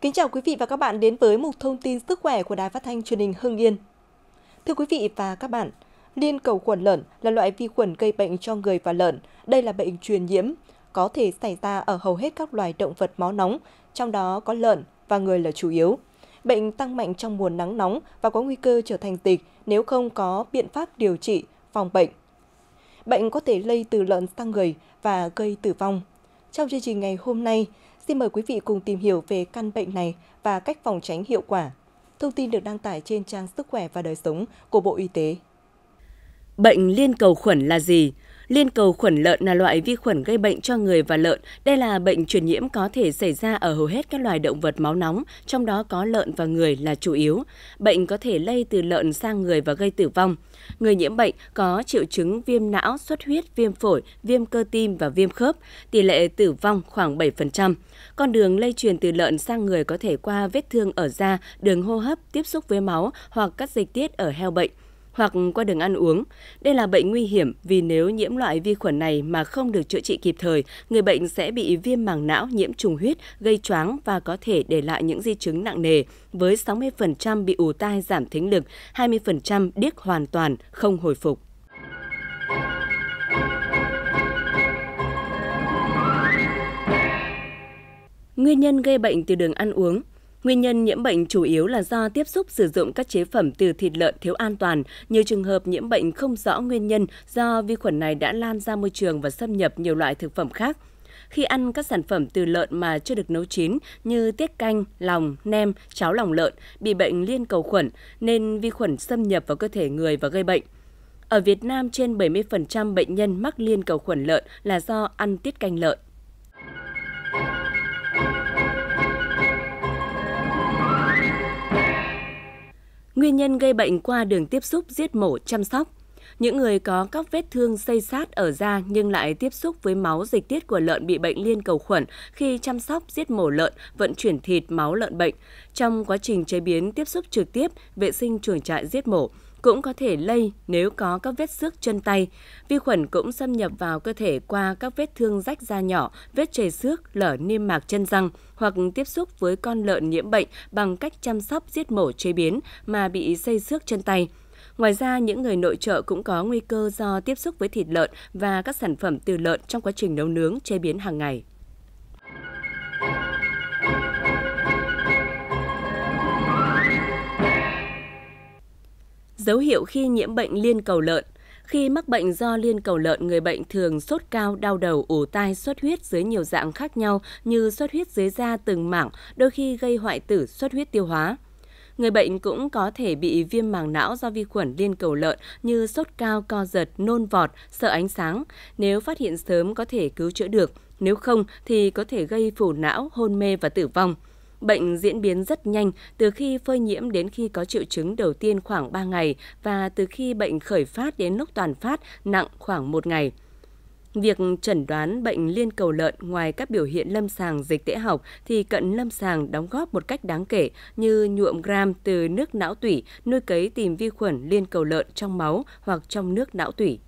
Kính chào quý vị và các bạn đến với mục thông tin sức khỏe của Đài Phát thanh Truyền hình Hưng Yên. Thưa quý vị và các bạn, liên cầu khuẩn lợn là loại vi khuẩn gây bệnh cho người và lợn. Đây là bệnh truyền nhiễm có thể xảy ra ở hầu hết các loài động vật máu nóng, trong đó có lợn và người là chủ yếu. Bệnh tăng mạnh trong mùa nắng nóng và có nguy cơ trở thành dịch nếu không có biện pháp điều trị, phòng bệnh. Bệnh có thể lây từ lợn sang người và gây tử vong. Trong chương trình ngày hôm nay, Xin mời quý vị cùng tìm hiểu về căn bệnh này và cách phòng tránh hiệu quả. Thông tin được đăng tải trên trang Sức khỏe và đời sống của Bộ Y tế. Bệnh liên cầu khuẩn là gì? Liên cầu khuẩn lợn là loại vi khuẩn gây bệnh cho người và lợn. Đây là bệnh truyền nhiễm có thể xảy ra ở hầu hết các loài động vật máu nóng, trong đó có lợn và người là chủ yếu. Bệnh có thể lây từ lợn sang người và gây tử vong. Người nhiễm bệnh có triệu chứng viêm não, xuất huyết, viêm phổi, viêm cơ tim và viêm khớp. Tỷ lệ tử vong khoảng 7%. Con đường lây truyền từ lợn sang người có thể qua vết thương ở da, đường hô hấp, tiếp xúc với máu hoặc các dịch tiết ở heo bệnh hoặc qua đường ăn uống. Đây là bệnh nguy hiểm vì nếu nhiễm loại vi khuẩn này mà không được chữa trị kịp thời, người bệnh sẽ bị viêm màng não, nhiễm trùng huyết, gây choáng và có thể để lại những di chứng nặng nề, với 60% bị ù tai giảm thính lực, 20% điếc hoàn toàn, không hồi phục. Nguyên nhân gây bệnh từ đường ăn uống Nguyên nhân nhiễm bệnh chủ yếu là do tiếp xúc sử dụng các chế phẩm từ thịt lợn thiếu an toàn. Nhiều trường hợp nhiễm bệnh không rõ nguyên nhân do vi khuẩn này đã lan ra môi trường và xâm nhập nhiều loại thực phẩm khác. Khi ăn các sản phẩm từ lợn mà chưa được nấu chín như tiết canh, lòng, nem, cháo lòng lợn bị bệnh liên cầu khuẩn nên vi khuẩn xâm nhập vào cơ thể người và gây bệnh. Ở Việt Nam, trên 70% bệnh nhân mắc liên cầu khuẩn lợn là do ăn tiết canh lợn. Nguyên nhân gây bệnh qua đường tiếp xúc giết mổ chăm sóc. Những người có các vết thương xây sát ở da nhưng lại tiếp xúc với máu dịch tiết của lợn bị bệnh liên cầu khuẩn khi chăm sóc giết mổ lợn, vận chuyển thịt máu lợn bệnh. Trong quá trình chế biến tiếp xúc trực tiếp, vệ sinh chuồng trại giết mổ, cũng có thể lây nếu có các vết xước chân tay. Vi khuẩn cũng xâm nhập vào cơ thể qua các vết thương rách da nhỏ, vết chảy xước, lở niêm mạc chân răng hoặc tiếp xúc với con lợn nhiễm bệnh bằng cách chăm sóc giết mổ chế biến mà bị xây xước chân tay. Ngoài ra, những người nội trợ cũng có nguy cơ do tiếp xúc với thịt lợn và các sản phẩm từ lợn trong quá trình nấu nướng chế biến hàng ngày. dấu hiệu khi nhiễm bệnh liên cầu lợn. Khi mắc bệnh do liên cầu lợn, người bệnh thường sốt cao, đau đầu, ủ tai, xuất huyết dưới nhiều dạng khác nhau như xuất huyết dưới da từng mảng, đôi khi gây hoại tử, xuất huyết tiêu hóa. Người bệnh cũng có thể bị viêm màng não do vi khuẩn liên cầu lợn như sốt cao, co giật, nôn vọt, sợ ánh sáng. Nếu phát hiện sớm có thể cứu chữa được, nếu không thì có thể gây phù não, hôn mê và tử vong. Bệnh diễn biến rất nhanh từ khi phơi nhiễm đến khi có triệu chứng đầu tiên khoảng 3 ngày và từ khi bệnh khởi phát đến lúc toàn phát nặng khoảng 1 ngày. Việc chẩn đoán bệnh liên cầu lợn ngoài các biểu hiện lâm sàng dịch tễ học thì cận lâm sàng đóng góp một cách đáng kể như nhuộm gram từ nước não tủy, nuôi cấy tìm vi khuẩn liên cầu lợn trong máu hoặc trong nước não tủy.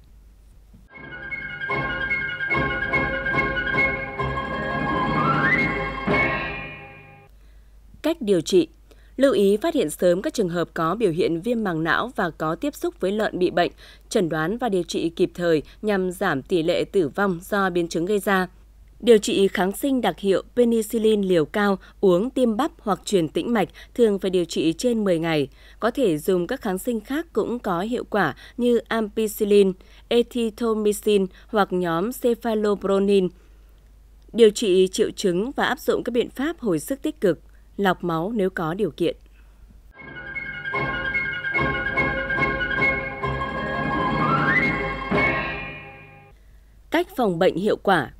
cách điều trị. Lưu ý phát hiện sớm các trường hợp có biểu hiện viêm màng não và có tiếp xúc với lợn bị bệnh, chẩn đoán và điều trị kịp thời nhằm giảm tỷ lệ tử vong do biến chứng gây ra. Điều trị kháng sinh đặc hiệu penicillin liều cao, uống tiêm bắp hoặc truyền tĩnh mạch thường phải điều trị trên 10 ngày. Có thể dùng các kháng sinh khác cũng có hiệu quả như ampicillin, ethithomycin hoặc nhóm cephalobronin. Điều trị triệu chứng và áp dụng các biện pháp hồi sức tích cực – lọc máu nếu có điều kiện. Cách phòng bệnh hiệu quả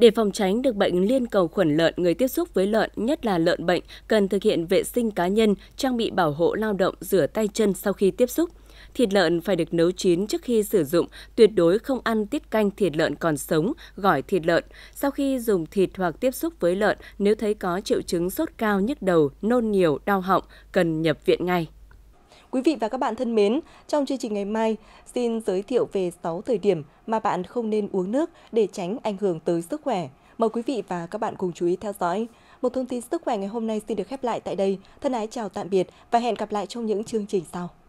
để phòng tránh được bệnh liên cầu khuẩn lợn, người tiếp xúc với lợn, nhất là lợn bệnh, cần thực hiện vệ sinh cá nhân, trang bị bảo hộ lao động, rửa tay chân sau khi tiếp xúc. Thịt lợn phải được nấu chín trước khi sử dụng, tuyệt đối không ăn tiết canh thịt lợn còn sống, gỏi thịt lợn. Sau khi dùng thịt hoặc tiếp xúc với lợn, nếu thấy có triệu chứng sốt cao, nhức đầu, nôn nhiều, đau họng, cần nhập viện ngay. Quý vị và các bạn thân mến, trong chương trình ngày mai, xin giới thiệu về 6 thời điểm mà bạn không nên uống nước để tránh ảnh hưởng tới sức khỏe. Mời quý vị và các bạn cùng chú ý theo dõi. Một thông tin sức khỏe ngày hôm nay xin được khép lại tại đây. Thân ái chào tạm biệt và hẹn gặp lại trong những chương trình sau.